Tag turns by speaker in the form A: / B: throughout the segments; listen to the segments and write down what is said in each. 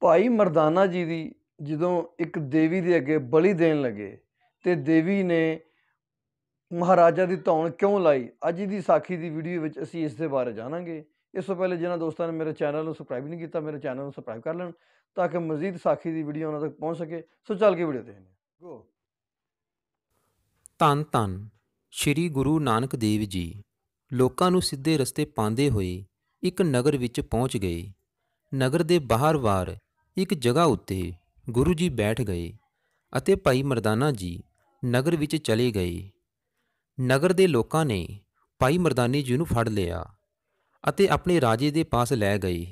A: ਭਾਈ ਮਰਦਾਨਾ ਜੀ ਦੀ ਜਦੋਂ ਇੱਕ ਦੇਵੀ ਦੇ ਅੱਗੇ ਬਲੀ ਦੇਣ ਲੱਗੇ ਤੇ ਦੇਵੀ ਨੇ ਮਹਾਰਾਜਾ ਦੀ ਧੌਣ ਕਿਉਂ ਲਾਈ ਅੱਜ ਦੀ ਸਾਖੀ ਦੀ ਵੀਡੀਓ ਵਿੱਚ ਅਸੀਂ ਇਸ ਦੇ ਬਾਰੇ ਜਾਣਾਂਗੇ ਇਸ ਤੋਂ ਪਹਿਲੇ ਜਿਨ੍ਹਾਂ ਦੋਸਤਾਂ ਨੇ ਮੇਰੇ ਚੈਨਲ ਨੂੰ ਸਬਸਕ੍ਰਾਈਬ ਨਹੀਂ ਕੀਤਾ ਮੇਰੇ ਚੈਨਲ ਨੂੰ ਸਬਸਕ੍ਰਾਈਬ ਕਰ ਲੈਣ ਤਾਂ ਕਿ ਮਜ਼ੀਦ ਸਾਖੀ ਦੀ ਵੀਡੀਓ ਉਹਨਾਂ ਤੱਕ ਪਹੁੰਚ ਸਕੇ ਸੋ ਚੱਲ ਕੇ ਵੀਡੀਓ ਦੇਖਦੇ ਹਾਂ ਗੋ
B: ਤਨ ਤਨ ਸ਼੍ਰੀ ਗੁਰੂ ਨਾਨਕ ਦੇਵ ਜੀ ਲੋਕਾਂ ਨੂੰ ਸਿੱਧੇ ਰਸਤੇ ਪਾਉਂਦੇ ਹੋਏ ਇੱਕ ਨਗਰ ਵਿੱਚ ਪਹੁੰਚ ਗਏ ਨਗਰ ਦੇ ਬਾਹਰ ਵਾਰ ਇੱਕ ਜਗ੍ਹਾ ਉੱਤੇ ਗੁਰੂ ਜੀ ਬੈਠ ਗਏ ਅਤੇ ਭਾਈ ਮਰਦਾਨਾ ਜੀ ਨਗਰ ਵਿੱਚ ਚਲੇ ਗਏ ਨਗਰ ਦੇ ਲੋਕਾਂ ਨੇ ਭਾਈ ਮਰਦਾਨੀ ਜੀ ਨੂੰ ਫੜ ਲਿਆ ਅਤੇ ਆਪਣੇ ਰਾਜੇ ਦੇ ਪਾਸ ਲੈ ਗਏ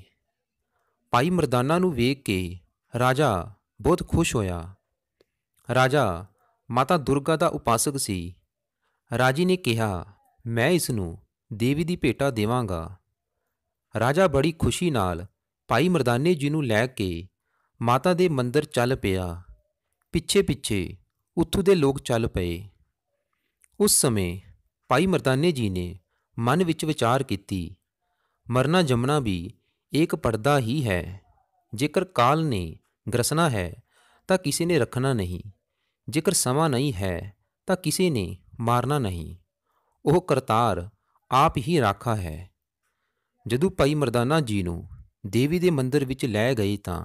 B: ਭਾਈ ਮਰਦਾਨਾ ਨੂੰ ਵੇਖ ਕੇ ਰਾਜਾ ਬਹੁਤ ਖੁਸ਼ ਹੋਇਆ ਰਾਜਾ ਮਾਤਾ ਦੁਰਗਾ ਦਾ ਉਪਾਸਕ ਸੀ ਰਾਜੀ ਨੇ ਕਿਹਾ ਮੈਂ ਇਸ ਨੂੰ ਦੇਵੀ ਦੀ ਭੇਟਾ ਦੇਵਾਂਗਾ ਰਾਜਾ ਬੜੀ ਖੁਸ਼ੀ ਨਾਲ ਭਾਈ ਮਰਦਾਨੇ ਜੀ ਨੂੰ ਲੈ ਕੇ ਮਾਤਾ ਦੇ ਮੰਦਰ ਚੱਲ ਪਿਆ ਪਿੱਛੇ ਪਿੱਛੇ ਉੱਥੋਂ ਦੇ ਲੋਕ ਚੱਲ ਪਏ ਉਸ ਸਮੇਂ ਭਾਈ ਮਰਦਾਨੇ ਜੀ ਨੇ ਮਨ ਵਿੱਚ ਵਿਚਾਰ ਕੀਤੀ ਮਰਨਾ ਜਮਣਾ ਵੀ ਇੱਕ ਪਰਦਾ ਹੀ ਹੈ ਜੇਕਰ ਕਾਲ ਨੇ ਗਰਸਣਾ ਹੈ ਤਾਂ ਕਿਸੇ ਨੇ ਰੱਖਣਾ ਨਹੀਂ ਜੇਕਰ ਸਮਾਂ ਨਹੀਂ ਹੈ ਤਾਂ ਕਿਸੇ ਨੇ ਮਾਰਨਾ ਨਹੀਂ ਉਹ ਕਰਤਾਰ ਆਪ ਹੀ ਰਾਖਾ ਹੈ ਜਦੋਂ ਭਾਈ ਮਰਦਾਨਾ ਜੀ ਨੂੰ ਦੇਵੀ ਦੇ ਮੰਦਿਰ ਵਿੱਚ ਲੈ ਗਏ ਤਾਂ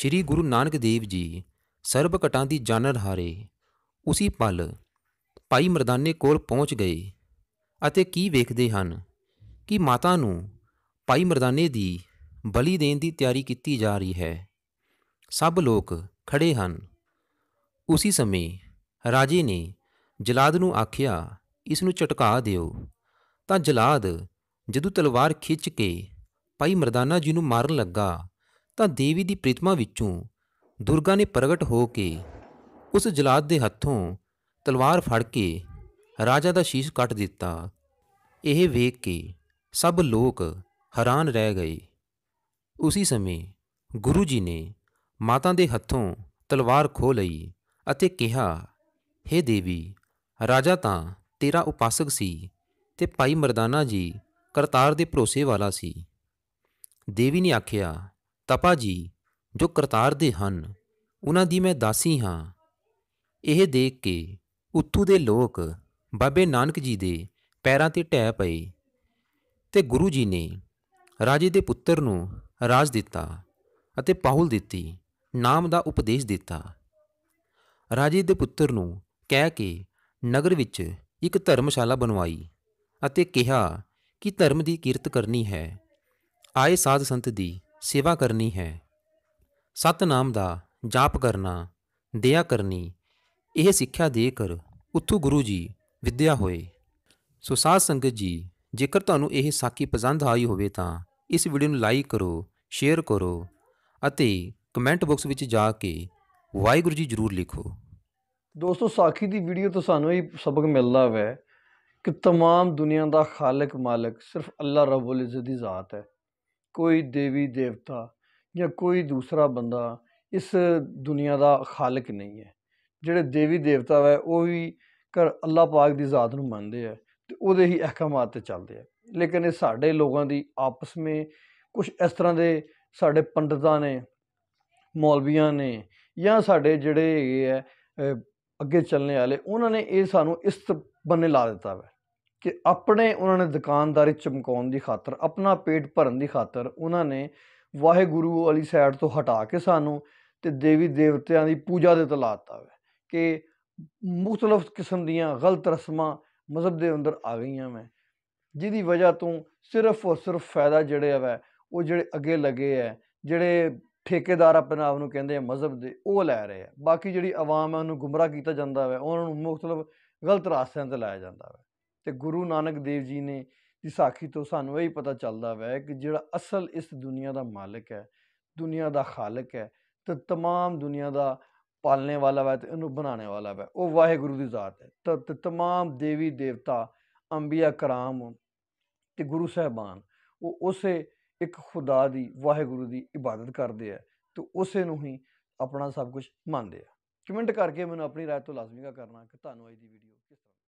B: ਸ੍ਰੀ ਗੁਰੂ ਨਾਨਕ ਦੇਵ ਜੀ ਸਰਬ ਘਟਾਂ ਦੀ ਜਾਣਨ ਹਾਰੇ ਉਸੇ ਪਲ ਭਾਈ ਮਰਦਾਨੇ ਕੋਲ ਪਹੁੰਚ ਗਏ ਅਤੇ ਕੀ ਵੇਖਦੇ ਹਨ ਕਿ ਮਾਤਾ ਨੂੰ ਭਾਈ ਮਰਦਾਨੇ ਦੀ ਬਲੀ ਦੇਣ ਦੀ ਤਿਆਰੀ ਕੀਤੀ ਜਾ ਰਹੀ ਹੈ ਸਭ ਲੋਕ ਖੜੇ ਹਨ ਉਸੇ ਸਮੇਂ ਰਾਜੇ ਨੇ ਜਲਾਦ ਨੂੰ ਆਖਿਆ ਇਸ ਨੂੰ ਝਟਕਾ ਦਿਓ ਤਾਂ ਜਲਾਦ ਜਦੋਂ ਤਲਵਾਰ ਖਿੱਚ ਕੇ ਭਾਈ ਮਰਦਾਨਾ ਜੀ ਨੂੰ ਮਾਰਨ ਲੱਗਾ ਤਾਂ ਦੇਵੀ ਦੀ ਪ੍ਰਤਿਮਾ ਵਿੱਚੋਂ ਦੁਰਗਾ ਨੇ ਪ੍ਰਗਟ ਹੋ ਕੇ ਉਸ ਜਲਾਦ ਦੇ ਹੱਥੋਂ ਤਲਵਾਰ ਫੜ ਕੇ ਰਾਜਾ ਦਾ ਸ਼ੀਸ਼ ਕੱਟ ਦਿੱਤਾ ਇਹ ਵੇਖ ਕੇ ਸਭ ਲੋਕ ਹੈਰਾਨ ਰਹਿ ਗਏ ਉਸੇ ਸਮੇਂ ਗੁਰੂ ਜੀ ਨੇ ਮਾਤਾ ਦੇ ਹੱਥੋਂ ਤਲਵਾਰ ਖੋ ਲਈ ਅਤੇ ਕਿਹਾ हे ਦੇਵੀ ਰਾਜਾ ਤਾਂ ਤੇਰਾ ਉਪਾਸਕ ਸੀ ਤੇ ਭਾਈ ਮਰਦਾਨਾ ਜੀ ਕਰਤਾਰ ਦੇ ਭਰੋਸੇ ਵਾਲਾ ਸੀ ਦੇਵੀ ਨੇ ਆਖਿਆ ਤਪਾ ਜੀ ਜੋ ਕਰਤਾਰ ਦੇ ਹਨ ਉਹਨਾਂ ਦੀ ਮੈਂ ਦਾਸੀ ਹਾਂ ਇਹ ਦੇਖ ਕੇ ਉੱਤੂ ਦੇ ਲੋਕ ਬਾਬੇ ਨਾਨਕ ਜੀ ਦੇ ਪੈਰਾਂ ਤੇ ਟਹਿ ਪਏ ਤੇ ਗੁਰੂ ਜੀ ਨੇ ਰਾਜੇ ਦੇ ਪੁੱਤਰ ਨੂੰ ਰਾਜ ਦਿੱਤਾ ਅਤੇ ਪਾਹੁਲ ਦਿੱਤੀ ਨਾਮ ਦਾ ਉਪਦੇਸ਼ ਦਿੱਤਾ ਰਾਜੇ ਦੇ ਪੁੱਤਰ ਨੂੰ ਕਹਿ ਕੇ ਨਗਰ ਵਿੱਚ ਇੱਕ ਧਰਮਸ਼ਾਲਾ ਬਣਵਾਈ ਅਤੇ ਕਿਹਾ ਕਿ ਧਰਮ ਦੀ ਕੀਰਤ ਕਰਨੀ ਹੈ ਆਏ ਸਾਧ ਸੰਤ ਦੀ ਸੇਵਾ ਕਰਨੀ ਹੈ ਸਤਨਾਮ ਦਾ ਜਾਪ ਕਰਨਾ ਦਇਆ ਕਰਨੀ ਇਹ ਸਿੱਖਿਆ ਦੇ ਕਰ ਉਥੂ ਗੁਰੂ ਜੀ ਵਿਦਿਆ ਹੋਏ ਸੋ ਸਾਧ ਸੰਗਤ ਜੀ ਜੇਕਰ ਤੁਹਾਨੂੰ ਇਹ ਸਾਖੀ ਪਸੰਦ ਆਈ ਹੋਵੇ ਤਾਂ ਇਸ ਵੀਡੀਓ ਨੂੰ ਲਾਈਕ ਕਰੋ ਸ਼ੇਅਰ ਕਰੋ ਅਤੇ ਕਮੈਂਟ ਬਾਕਸ ਵਿੱਚ ਜਾ ਕੇ ਵਾਹਿਗੁਰੂ ਜੀ ਜ਼ਰੂਰ ਲਿਖੋ
A: ਦੋਸਤੋ ਸਾਖੀ ਦੀ ਵੀਡੀਓ ਤੋਂ ਸਾਨੂੰ ਇਹ ਸਬਕ ਮਿਲਦਾ ਹੈ ਕਿ तमाम ਦੁਨੀਆ ਦਾ ਖਾਲਕ ਮਾਲਕ ਸਿਰਫ ਅੱਲਾ ਰੱਬੁਲ ਇਜ਼ਤ ਦੀ ਜ਼ਾਤ ਹੈ ਕੋਈ ਦੇਵੀ ਦੇਵਤਾ ਜਾਂ ਕੋਈ ਦੂਸਰਾ ਬੰਦਾ ਇਸ ਦੁਨੀਆ ਦਾ ਖਾਲਕ ਨਹੀਂ ਹੈ ਜਿਹੜੇ ਦੇਵੀ ਦੇਵਤਾ ਹੈ ਉਹ ਵੀ ਕਰ ਅੱਲਾਹ ਪਾਕ ਦੀ ਜ਼ਾਤ ਨੂੰ ਮੰਨਦੇ ਆ ਤੇ ਉਹਦੇ ਹੀ ਅਹਿਕਾਮਾਤ ਤੇ ਚੱਲਦੇ ਆ ਲੇਕਿਨ ਇਹ ਸਾਡੇ ਲੋਕਾਂ ਦੀ ਆਪਸ ਵਿੱਚ ਕੁਝ ਇਸ ਤਰ੍ਹਾਂ ਦੇ ਸਾਡੇ ਪੰਡਤਾਂ ਨੇ ਮੌਲਵੀਆਂ ਨੇ ਜਾਂ ਸਾਡੇ ਜਿਹੜੇ ਹੈਗੇ ਆ ਅੱਗੇ ਚੱਲਣ ਵਾਲੇ ਉਹਨਾਂ ਨੇ ਇਹ ਸਾਨੂੰ ਇਸ ਬੰਨੇ ਲਾ ਦਿੱਤਾ ਵੈ ਕਿ ਆਪਣੇ ਉਹਨਾਂ ਨੇ ਦੁਕਾਨਦਾਰੀ ਚਮਕਾਉਣ ਦੀ ਖਾਤਰ ਆਪਣਾ ਪੇਟ ਭਰਨ ਦੀ ਖਾਤਰ ਉਹਨਾਂ ਨੇ ਵਾਹਿਗੁਰੂ ਵਾਲੀ ਸਾਈਡ ਤੋਂ ਹਟਾ ਕੇ ਸਾਨੂੰ ਤੇ ਦੇਵੀ ਦੇਵਤਿਆਂ ਦੀ ਪੂਜਾ ਦੇ ਤਲਾਤਾ ਹੈ ਕਿ ਮੁxtਲਫ ਕਿਸਮ ਦੀਆਂ ਗਲਤ ਰਸਮਾਂ ਮਜ਼ਹਬ ਦੇ ਅੰਦਰ ਆ ਗਈਆਂ ਮੈਂ ਜਿਹਦੀ ਵਜ੍ਹਾ ਤੋਂ ਸਿਰਫ ਔਰ ਸਿਰਫ ਫਾਇਦਾ ਜਿਹੜੇ ਆ ਉਹ ਜਿਹੜੇ ਅੱਗੇ ਲੱਗੇ ਆ ਜਿਹੜੇ ਠੇਕੇਦਾਰ ਆਪਣੇ ਆਪ ਨੂੰ ਕਹਿੰਦੇ ਆ ਮਜ਼ਹਬ ਦੇ ਉਹ ਲੈ ਰਹੇ ਆ ਬਾਕੀ ਜਿਹੜੀ ਆਵਾਮ ਹੈ ਉਹਨੂੰ ਗੁੰਮਰਾਹ ਕੀਤਾ ਜਾਂਦਾ ਹੈ ਉਹਨਾਂ ਨੂੰ ਮੁxtਲਫ ਗਲਤ ਰਾਸਤਿਆਂ ਤੇ ਲਾਇਆ ਜਾਂਦਾ ਹੈ ਤੇ ਗੁਰੂ ਨਾਨਕ ਦੇਵ ਜੀ ਨੇ ਦੀ ਸਾਖੀ ਤੋਂ ਸਾਨੂੰ ਇਹ ਹੀ ਪਤਾ ਚੱਲਦਾ ਵੈ ਕਿ ਜਿਹੜਾ ਅਸਲ ਇਸ ਦੁਨੀਆ ਦਾ ਮਾਲਕ ਹੈ ਦੁਨੀਆ ਦਾ ਖਾਲਕ ਹੈ ਤੇ तमाम ਦੁਨੀਆ ਦਾ ਪਾਲਣੇ ਵਾਲਾ ਵੈ ਤੇ ਇਹਨੂੰ ਬਣਾਉਣੇ ਵਾਲਾ ਵੈ ਉਹ ਵਾਹਿਗੁਰੂ ਦੀ ਜ਼ਾਤ ਹੈ ਤੇ तमाम ਦੇਵੀ ਦੇਵਤਾ ਅੰਬੀਆ ਕਰਾਮ ਤੇ ਗੁਰੂ ਸਹਿਬਾਨ ਉਹ ਉਸੇ ਇੱਕ ਖੁਦਾ ਦੀ ਵਾਹਿਗੁਰੂ ਦੀ ਇਬਾਦਤ ਕਰਦੇ ਆ ਤੇ ਉਸੇ ਨੂੰ ਹੀ ਆਪਣਾ ਸਭ ਕੁਝ ਮੰਨਦੇ ਆ ਕਮੈਂਟ ਕਰਕੇ ਮੈਨੂੰ ਆਪਣੀ ਰਾਏ ਤੋਂ ਲਾਜ਼ਮੀ ਕਰਨਾ ਕਿ ਤੁਹਾਨੂੰ ਅੱਜ ਦੀ ਵੀਡੀਓ ਕਿਸ